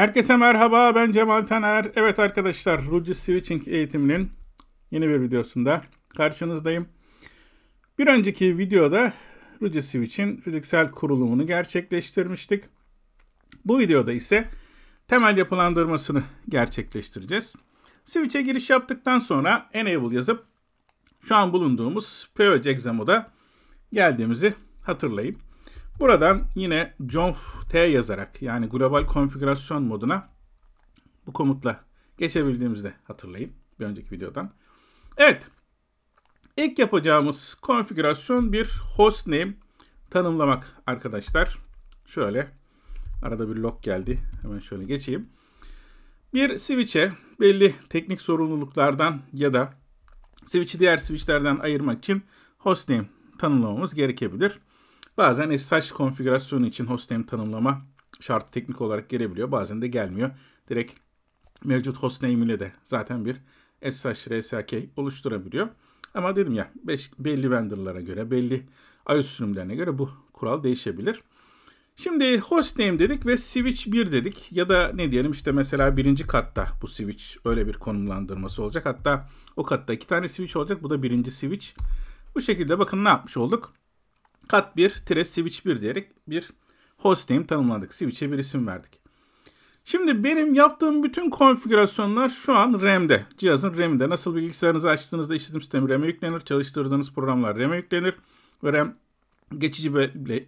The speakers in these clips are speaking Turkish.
Herkese merhaba, ben Cemal Taner. Evet arkadaşlar, Ruci Switching eğitiminin yeni bir videosunda karşınızdayım. Bir önceki videoda Ruci Switch'in fiziksel kurulumunu gerçekleştirmiştik. Bu videoda ise temel yapılandırmasını gerçekleştireceğiz. Switch'e giriş yaptıktan sonra Enable yazıp şu an bulunduğumuz POC Examo'da geldiğimizi hatırlayın. Buradan yine conf t yazarak yani global konfigürasyon moduna bu komutla geçebildiğimizde hatırlayın bir önceki videodan. Evet. İlk yapacağımız konfigürasyon bir hostname tanımlamak arkadaşlar. Şöyle arada bir log geldi. Hemen şöyle geçeyim. Bir switch'e belli teknik sorumluluklardan ya da switch'i diğer switch'lerden ayırmak için hostname tanımlamamız gerekebilir. Bazen SSH konfigürasyonu için hostname tanımlama şartı teknik olarak gelebiliyor. Bazen de gelmiyor. Direkt mevcut hostname ile de zaten bir SSH RSAK oluşturabiliyor. Ama dedim ya beş, belli vendorlara göre, belli iOS sürümlerine göre bu kural değişebilir. Şimdi hostname dedik ve switch 1 dedik ya da ne diyelim işte mesela birinci katta bu switch öyle bir konumlandırması olacak. Hatta o katta iki tane switch olacak bu da birinci switch. Bu şekilde bakın ne yapmış olduk kat 1 tire switch 1 diyerek bir hostname tanımladık. Switch'e bir isim verdik. Şimdi benim yaptığım bütün konfigürasyonlar şu an RAM'de. Cihazın RAM'de. Nasıl bilgisayarınızı açtığınızda işletim sistemi RAM'e yüklenir. Çalıştırdığınız programlar RAM'e yüklenir. Ve RAM geçici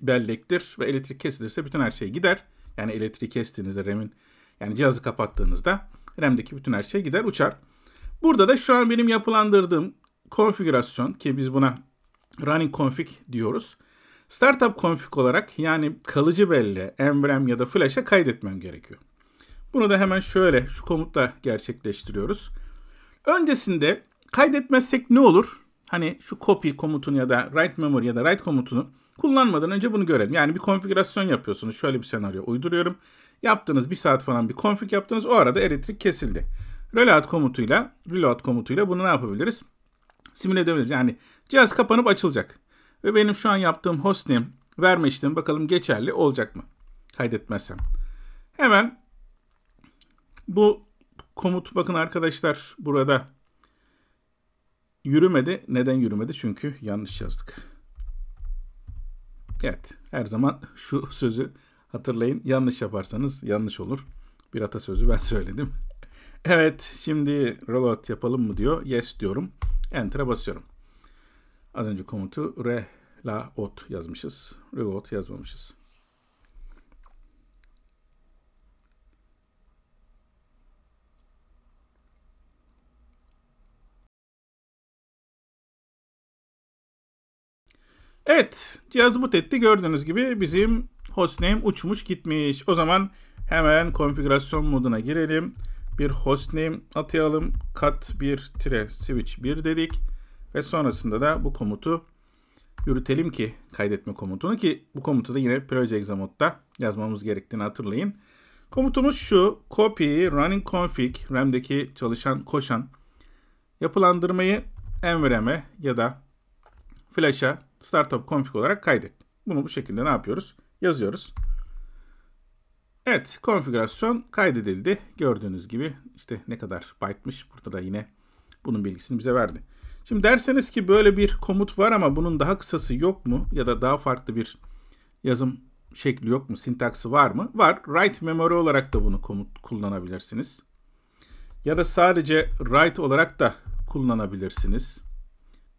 bellektir ve elektrik kesilirse bütün her şey gider. Yani elektriği kestiğinizde RAM'in yani cihazı kapattığınızda RAM'deki bütün her şey gider uçar. Burada da şu an benim yapılandırdığım konfigürasyon ki biz buna running config diyoruz. Startup config olarak yani kalıcı belleğe, emblem ya da flash'a kaydetmem gerekiyor. Bunu da hemen şöyle şu komutla gerçekleştiriyoruz. Öncesinde kaydetmezsek ne olur? Hani şu copy komutunu ya da write memory ya da write komutunu kullanmadan önce bunu görelim. Yani bir konfigürasyon yapıyorsunuz. Şöyle bir senaryo uyduruyorum. Yaptığınız bir saat falan bir konfig yaptınız. O arada elektrik kesildi. Reload komutuyla, reload komutuyla bunu ne yapabiliriz? Simüle edebiliriz. Yani cihaz kapanıp açılacak. Ve benim şu an yaptığım hostname verme işlemi bakalım geçerli olacak mı? Kaydetmezsem. Hemen bu komut bakın arkadaşlar burada yürümedi. Neden yürümedi? Çünkü yanlış yazdık. Evet her zaman şu sözü hatırlayın. Yanlış yaparsanız yanlış olur. Bir atasözü ben söyledim. evet şimdi reload yapalım mı diyor. Yes diyorum. Enter'a basıyorum. Az önce komutu re la ot yazmışız. re ot yazmamışız. Evet, cihaz boot etti. Gördüğünüz gibi bizim hostname uçmuş gitmiş. O zaman hemen konfigürasyon moduna girelim. Bir hostname atayalım. Cat 1 tire switch 1 dedik. Ve sonrasında da bu komutu yürütelim ki kaydetme komutunu ki bu komutu da yine project.examod'da yazmamız gerektiğini hatırlayın. Komutumuz şu. Copy running config RAM'deki çalışan koşan yapılandırmayı NVRAM'e ya da flash'a startup config olarak kaydet. Bunu bu şekilde ne yapıyoruz? Yazıyoruz. Evet konfigürasyon kaydedildi. Gördüğünüz gibi işte ne kadar byte'mış. Burada da yine bunun bilgisini bize verdi. Şimdi derseniz ki böyle bir komut var ama bunun daha kısası yok mu? Ya da daha farklı bir yazım şekli yok mu? Sintaksı var mı? Var. Write memory olarak da bunu komut kullanabilirsiniz. Ya da sadece write olarak da kullanabilirsiniz.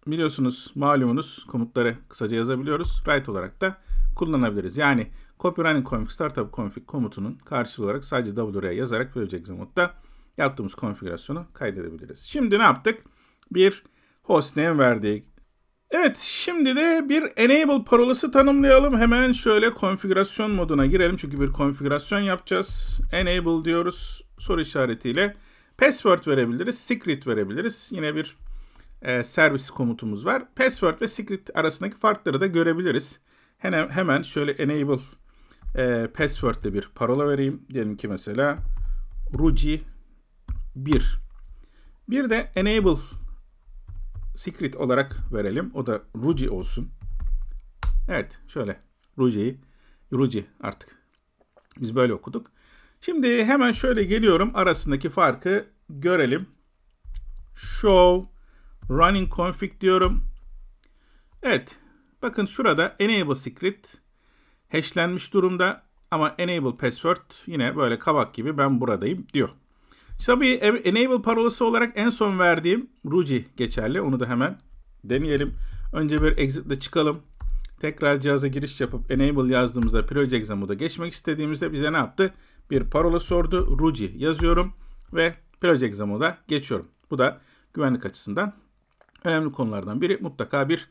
Biliyorsunuz malumunuz komutları kısaca yazabiliyoruz. Write olarak da kullanabiliriz. Yani copy config startup config komutunun karşılığı olarak sadece WR yazarak böylece Xamod'da yaptığımız konfigürasyonu kaydedebiliriz. Şimdi ne yaptık? Bir hostname verdik. Evet şimdi de bir enable parolası tanımlayalım. Hemen şöyle konfigürasyon moduna girelim. Çünkü bir konfigürasyon yapacağız. Enable diyoruz soru işaretiyle. Password verebiliriz. Secret verebiliriz. Yine bir e, servis komutumuz var. Password ve secret arasındaki farkları da görebiliriz. Hemen, hemen şöyle enable e, password ile bir parola vereyim. Diyelim ki mesela ruci 1. Bir de enable secret olarak verelim. O da Ruji olsun. Evet şöyle Ruji'yi Ruji artık biz böyle okuduk. Şimdi hemen şöyle geliyorum arasındaki farkı görelim. Show running config diyorum. Evet bakın şurada enable secret hashlenmiş durumda ama enable password yine böyle kabak gibi ben buradayım diyor. Tabii enable parolası olarak en son verdiğim Ruji geçerli. Onu da hemen deneyelim. Önce bir exit'le çıkalım. Tekrar cihaza giriş yapıp enable yazdığımızda Project Exam'ı geçmek istediğimizde bize ne yaptı? Bir parola sordu. Ruji yazıyorum ve Project Exam'ı geçiyorum. Bu da güvenlik açısından önemli konulardan biri. Mutlaka bir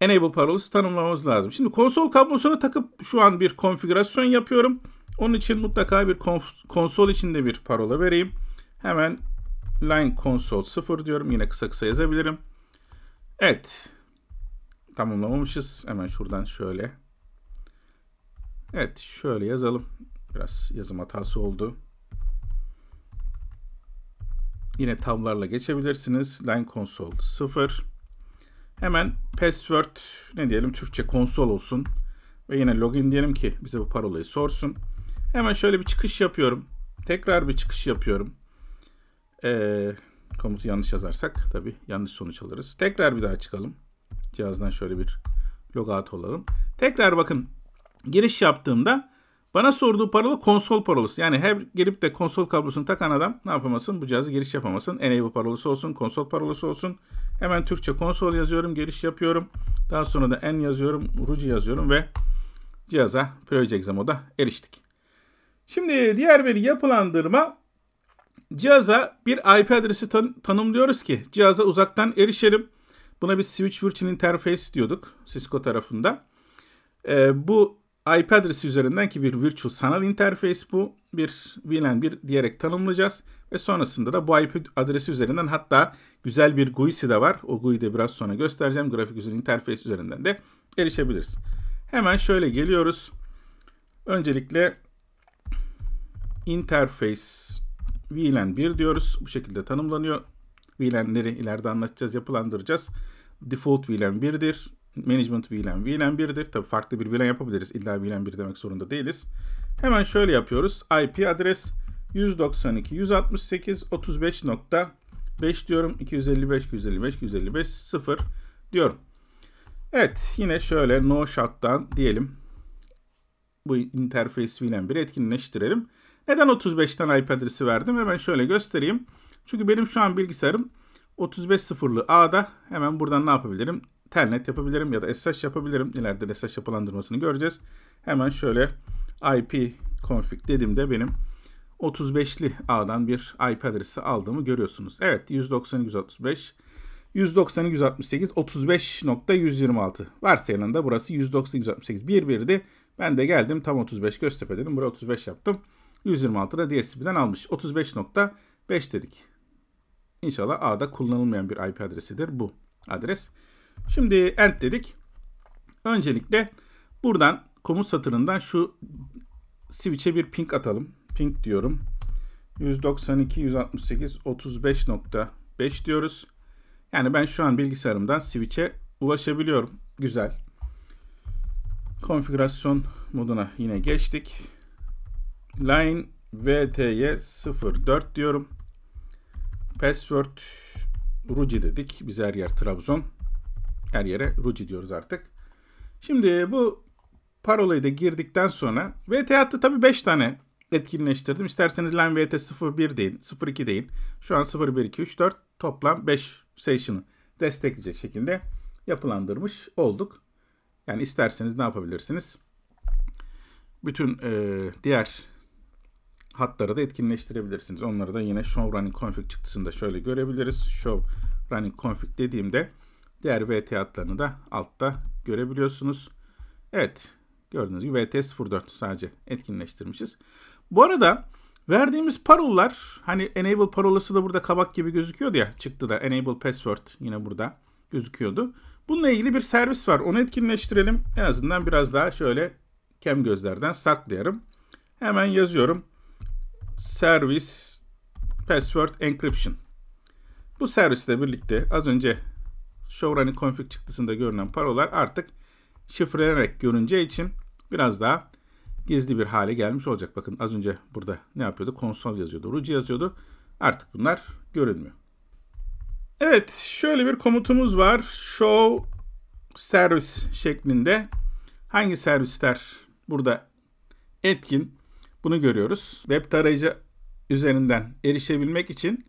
enable parolası tanımlamamız lazım. Şimdi konsol kablosunu takıp şu an bir konfigürasyon yapıyorum. Onun için mutlaka bir konsol içinde bir parola vereyim. Hemen line console 0 diyorum. Yine kısa kısa yazabilirim. Evet. Tamamlamamışız. Hemen şuradan şöyle. Evet şöyle yazalım. Biraz yazım hatası oldu. Yine tablarla geçebilirsiniz. Line console 0. Hemen password ne diyelim Türkçe konsol olsun. Ve yine login diyelim ki bize bu parolayı sorsun. Hemen şöyle bir çıkış yapıyorum. Tekrar bir çıkış yapıyorum. Ee, komutu yanlış yazarsak tabii yanlış sonuç alırız. Tekrar bir daha çıkalım. Cihazdan şöyle bir logout olalım. Tekrar bakın giriş yaptığımda bana sorduğu parola konsol parolası. Yani her gelip de konsol kablosunu takan adam ne yapamasın? Bu cihazı giriş yapamasın. Enable parolası olsun, konsol parolası olsun. Hemen Türkçe konsol yazıyorum, giriş yapıyorum. Daha sonra da en yazıyorum, Ruci yazıyorum ve cihaza Project Examo'da eriştik. Şimdi diğer bir yapılandırma cihaza bir IP adresi tan tanımlıyoruz ki cihaza uzaktan erişelim. Buna biz Switch Virtual Interface diyorduk Cisco tarafında. Ee, bu IP adresi üzerinden ki bir virtual sanal interface bu bir VLAN bir diyerek tanımlayacağız ve sonrasında da bu IP adresi üzerinden hatta güzel bir GUI'si de var. O GUI'yi de biraz sonra göstereceğim. Grafik üzerine interface üzerinden de erişebiliriz. Hemen şöyle geliyoruz. Öncelikle interface VLAN 1 diyoruz. Bu şekilde tanımlanıyor. VLAN'leri ileride anlatacağız, yapılandıracağız. Default VLAN 1'dir. Management VLAN VLAN 1'dir. Tabii farklı bir VLAN yapabiliriz. İlla VLAN 1 demek zorunda değiliz. Hemen şöyle yapıyoruz. IP adres 192.168.35.5 diyorum. 255 255 255 0 diyorum. Evet yine şöyle no shot'tan diyelim. Bu interface VLAN 1 etkinleştirelim. Neden 35 tane IP adresi verdim? Hemen şöyle göstereyim. Çünkü benim şu an bilgisayarım 35.0'lı A'da hemen buradan ne yapabilirim? Telnet yapabilirim ya da SSH yapabilirim. İleride SSH yapılandırmasını göreceğiz. Hemen şöyle IP config dediğimde benim 35'li A'dan bir IP adresi aldığımı görüyorsunuz. Evet 192.165 192.168 35.126 varsayılan da burası 192.168 birbirdi. Ben de geldim tam 35 Göztepe dedim. Buraya 35 yaptım. 126 da DSP'den almış. 35.5 dedik. İnşallah A'da kullanılmayan bir IP adresidir bu adres. Şimdi end dedik. Öncelikle buradan komut satırından şu switch'e bir ping atalım. Ping diyorum. 192 168 35.5 diyoruz. Yani ben şu an bilgisayarımdan switch'e ulaşabiliyorum. Güzel. Konfigürasyon moduna yine geçtik line vty 04 diyorum. Password Ruci dedik. Biz her yer Trabzon. Her yere Ruci diyoruz artık. Şimdi bu parolayı da girdikten sonra VT hattı tabii 5 tane etkinleştirdim. İsterseniz lan VT 01 deyin, 02 deyin. Şu an 01, 2, 3, 4 toplam 5 session'ı destekleyecek şekilde yapılandırmış olduk. Yani isterseniz ne yapabilirsiniz? Bütün e, diğer hatları da etkinleştirebilirsiniz. Onları da yine show running config çıktısında şöyle görebiliriz. Show running config dediğimde diğer VT hatlarını da altta görebiliyorsunuz. Evet gördüğünüz gibi VT04 sadece etkinleştirmişiz. Bu arada verdiğimiz parollar hani enable parolası da burada kabak gibi gözüküyordu ya çıktı da enable password yine burada gözüküyordu. Bununla ilgili bir servis var. Onu etkinleştirelim. En azından biraz daha şöyle kem gözlerden saklayarım. Hemen yazıyorum servis password encryption. Bu servisle birlikte az önce Showrunning config çıktısında görünen parolalar artık şifrelenerek görünce için biraz daha gizli bir hale gelmiş olacak. Bakın az önce burada ne yapıyordu? Konsol yazıyordu, rucu yazıyordu. Artık bunlar görünmüyor. Evet, şöyle bir komutumuz var. Show service şeklinde hangi servisler burada etkin bunu görüyoruz. Web tarayıcı üzerinden erişebilmek için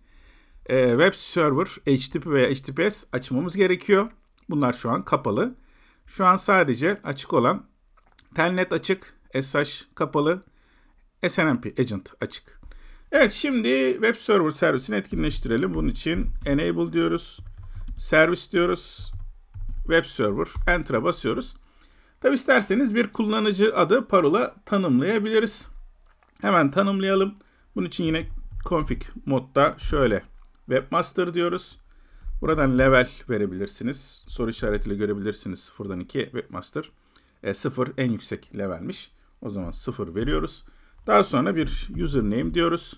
e, web server HTTP veya HTTPS açmamız gerekiyor. Bunlar şu an kapalı. Şu an sadece açık olan telnet açık, SSH kapalı, SNMP agent açık. Evet şimdi web server servisini etkinleştirelim. Bunun için enable diyoruz. Servis diyoruz. Web server enter'a basıyoruz. Tabi isterseniz bir kullanıcı adı parola tanımlayabiliriz. Hemen tanımlayalım. Bunun için yine config modda şöyle webmaster diyoruz. Buradan level verebilirsiniz. Soru işaretiyle görebilirsiniz. 0'dan 2 webmaster. E, 0 en yüksek levelmiş. O zaman 0 veriyoruz. Daha sonra bir username diyoruz.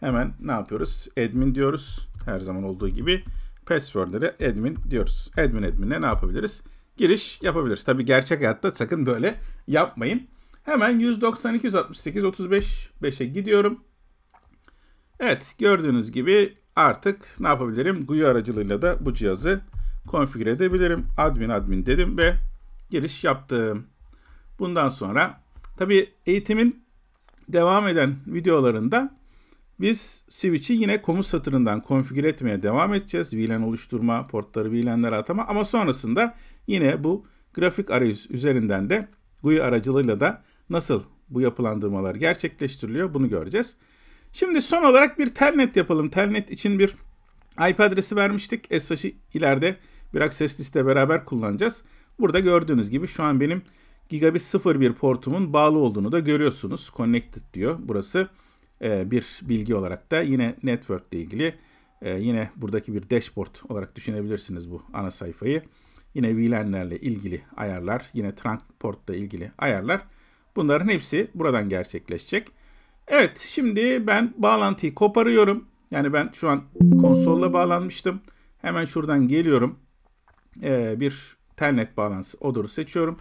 Hemen ne yapıyoruz? Admin diyoruz. Her zaman olduğu gibi password'lere admin diyoruz. Admin admin'e ne yapabiliriz? Giriş yapabiliriz. Tabi gerçek hayatta sakın böyle yapmayın. Hemen 192, gidiyorum. Evet gördüğünüz gibi artık ne yapabilirim? GUI aracılığıyla da bu cihazı konfigür edebilirim. Admin admin dedim ve giriş yaptım. Bundan sonra tabii eğitimin devam eden videolarında biz switch'i yine komut satırından konfigür etmeye devam edeceğiz. VLAN oluşturma, portları VLAN'lere atama ama sonrasında yine bu grafik arayüz üzerinden de GUI aracılığıyla da nasıl bu yapılandırmalar gerçekleştiriliyor bunu göreceğiz. Şimdi son olarak bir telnet yapalım. Telnet için bir IP adresi vermiştik. SH'i ileride bir access liste beraber kullanacağız. Burada gördüğünüz gibi şu an benim gigabit 01 portumun bağlı olduğunu da görüyorsunuz. Connected diyor. Burası e, bir bilgi olarak da yine network ile ilgili e, yine buradaki bir dashboard olarak düşünebilirsiniz bu ana sayfayı. Yine VLAN'lerle ilgili ayarlar, yine trunk portla ilgili ayarlar Bunların hepsi buradan gerçekleşecek. Evet şimdi ben bağlantıyı koparıyorum. Yani ben şu an konsolla bağlanmıştım. Hemen şuradan geliyorum. Ee, bir telnet bağlantısı odur seçiyorum.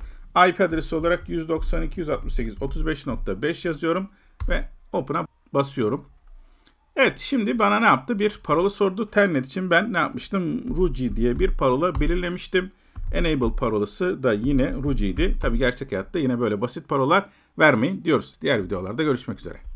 IP adresi olarak 192.168.35.5 yazıyorum ve open'a basıyorum. Evet şimdi bana ne yaptı? Bir parola sordu. Telnet için ben ne yapmıştım? Ruji diye bir parola belirlemiştim. Enable parolası da yine Ruci idi. Tabi gerçek hayatta yine böyle basit parolar vermeyin diyoruz. Diğer videolarda görüşmek üzere.